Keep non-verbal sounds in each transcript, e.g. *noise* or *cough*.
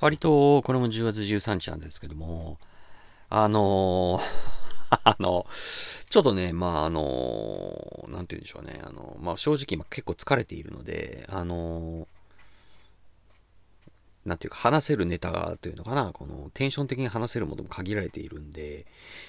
割と、これも10月13日なんですけども、あの *laughs* あの、ちょっとね、まあ、あの、なんて言うんでしょうね、あの、まあ、正直今結構疲れているので、あの、なんていうか話せるネタがというのかな、このテンション的に話せるものも限られているんで、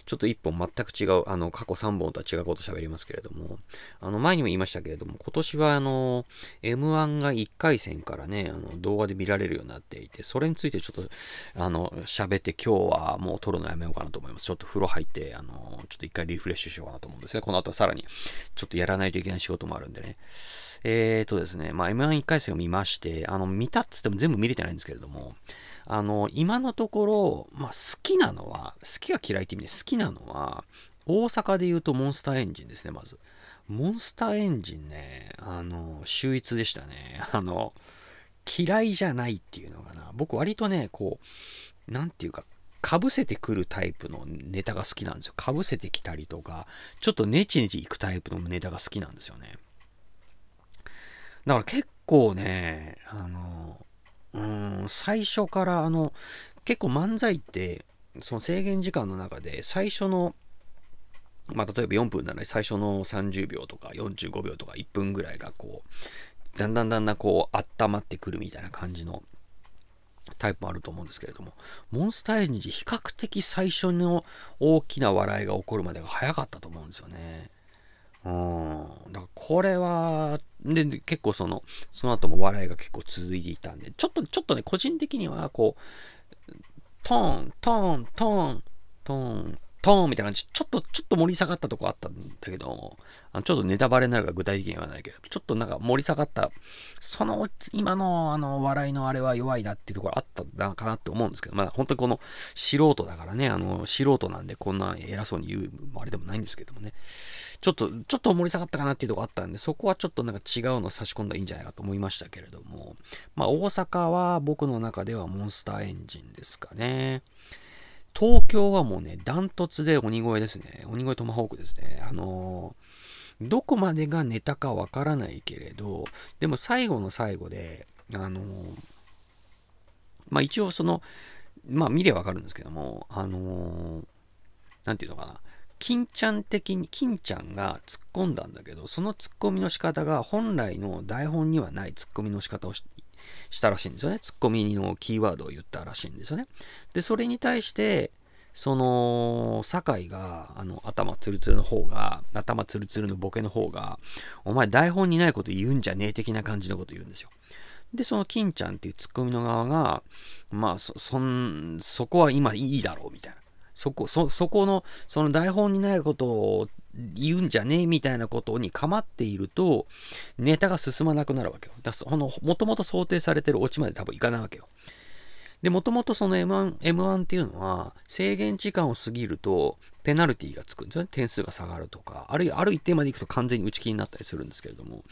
ちょっと一本全く違う、あの、過去3本とは違うこと喋りますけれども、あの、前にも言いましたけれども、今年はあの、M1 が1回戦からね、あの動画で見られるようになっていて、それについてちょっと、あの、喋って今日はもう撮るのやめようかなと思います。ちょっと風呂入って、あの、ちょっと一回リフレッシュしようかなと思うんですね。この後はさらに、ちょっとやらないといけない仕事もあるんでね。えっ、ー、とですね、まあ、M11 回戦を見まして、あの、見たっつっても全部見れてないんですけれども、あの、今のところ、まあ、好きなのは、好きが嫌いって意味で好きなのは、大阪で言うとモンスターエンジンですね、まず。モンスターエンジンね、あの、秀逸でしたね。*laughs* あの、嫌いじゃないっていうのかな。僕割とね、こう、なんていうか、かぶせてくるタイプのネタが好きなんですよ。かぶせてきたりとか、ちょっとネチネチいくタイプのネタが好きなんですよね。だから結構ね、あの、うん、最初からあの、結構漫才って、その制限時間の中で最初の、まあ、例えば4分なら最初の30秒とか45秒とか1分ぐらいがこう、だんだんだんだんこう、温まってくるみたいな感じのタイプもあると思うんですけれども、モンスターエンジン比較的最初の大きな笑いが起こるまでが早かったと思うんですよね。うん。だからこれは、で、結構その、その後も笑いが結構続いていたんで、ちょっと、ちょっとね、個人的には、こう、トーン、トーン、トーン、トーン、トーンみたいな感じ、ちょっと、ちょっと盛り下がったとこあったんだけどあのちょっとネタバレになるか具体的にはないけど、ちょっとなんか盛り下がった、その、今のあの、笑いのあれは弱いなっていうところあったなかなって思うんですけど、まあ本当にこの素人だからね、あの、素人なんでこんな偉そうに言う、あれでもないんですけどもね、ちょっと、ちょっと盛り下がったかなっていうところあったんで、そこはちょっとなんか違うの差し込んだらいいんじゃないかと思いましたけれども、まあ大阪は僕の中ではモンスターエンジンですかね。東京はもうね、ダントツで鬼越ですね。鬼越トマホークですね。あのー、どこまでがネタかわからないけれど、でも最後の最後で、あのー、まあ、一応その、まあ、見ればわかるんですけども、あのー、なんていうのかな。金ちゃん的に、金ちゃんが突っ込んだんだけど、その突っ込みの仕方が本来の台本にはない突っ込みの仕方をしたらしいんですよね。ツッコミのキーワードを言ったらしいんですよね。で、それに対して、その、酒井が、あの、頭ツルツルの方が、頭ツルツルのボケの方が、お前台本にないこと言うんじゃねえ的な感じのこと言うんですよ。で、その金ちゃんっていうツッコミの側が、まあ、そ、そん、そこは今いいだろうみたいな。そこ、そ、そこの、その台本にないことを言うんじゃねえみたいなことに構っていると、ネタが進まなくなるわけよ。だその、もともと想定されてるオチまで多分いかないわけよ。で、もともとその M1、M1 っていうのは、制限時間を過ぎると、ペナルティがつくんですよね。点数が下がるとか、あるいはある一定まで行くと完全に打ち切りになったりするんですけれども、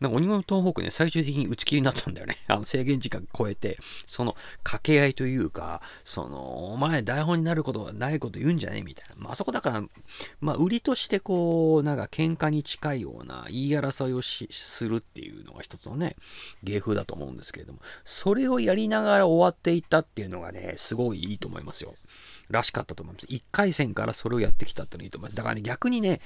なんか鬼越東北ね、最終的に打ち切りになったんだよね。*laughs* あの制限時間超えて、その掛け合いというか、その、お前台本になることはないこと言うんじゃねえみたいな。まあそこだから、まあ売りとしてこう、なんか喧嘩に近いような言い争いをするっていうのが一つのね、芸風だと思うんですけれども、それをやりながら終わっていったっていうのがね、すごいいいと思いますよ。らしかったと思います。1回戦からそれをやってきたってのいいと思います。だからね、逆にね、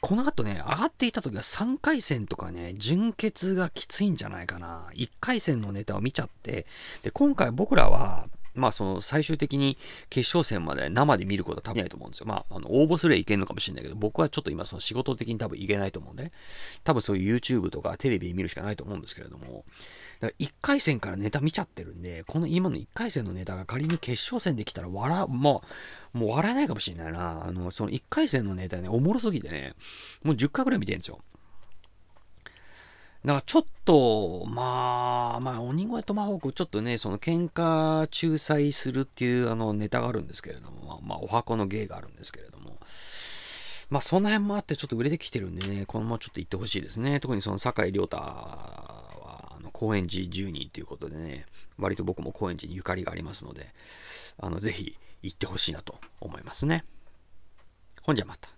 この後ね、上がっていた時は3回戦とかね、純決がきついんじゃないかな。1回戦のネタを見ちゃって、で、今回僕らは、まあその最終的に決勝戦まで生で見ることは多分ないと思うんですよ。まあ、あの応募すればいけるのかもしれないけど、僕はちょっと今その仕事的に多分いけないと思うんでね。多分そういう YouTube とかテレビ見るしかないと思うんですけれども、だから1回戦からネタ見ちゃってるんで、この今の1回戦のネタが仮に決勝戦できたら笑、もう、もう笑えないかもしれないな。あの、その1回戦のネタね、おもろすぎてね、もう10回ぐらい見てるんですよ。だからちょっと、まあ、まあ、鬼越トマホーク、ちょっとね、その喧嘩仲裁するっていうあのネタがあるんですけれども、まあ、お箱の芸があるんですけれども、まあ、その辺もあって、ちょっと売れてきてるんでね、このままちょっと行ってほしいですね。特にその酒井亮太は、あの、高円寺10人ということでね、割と僕も高円寺にゆかりがありますので、あの、ぜひ行ってほしいなと思いますね。ほんじゃまた。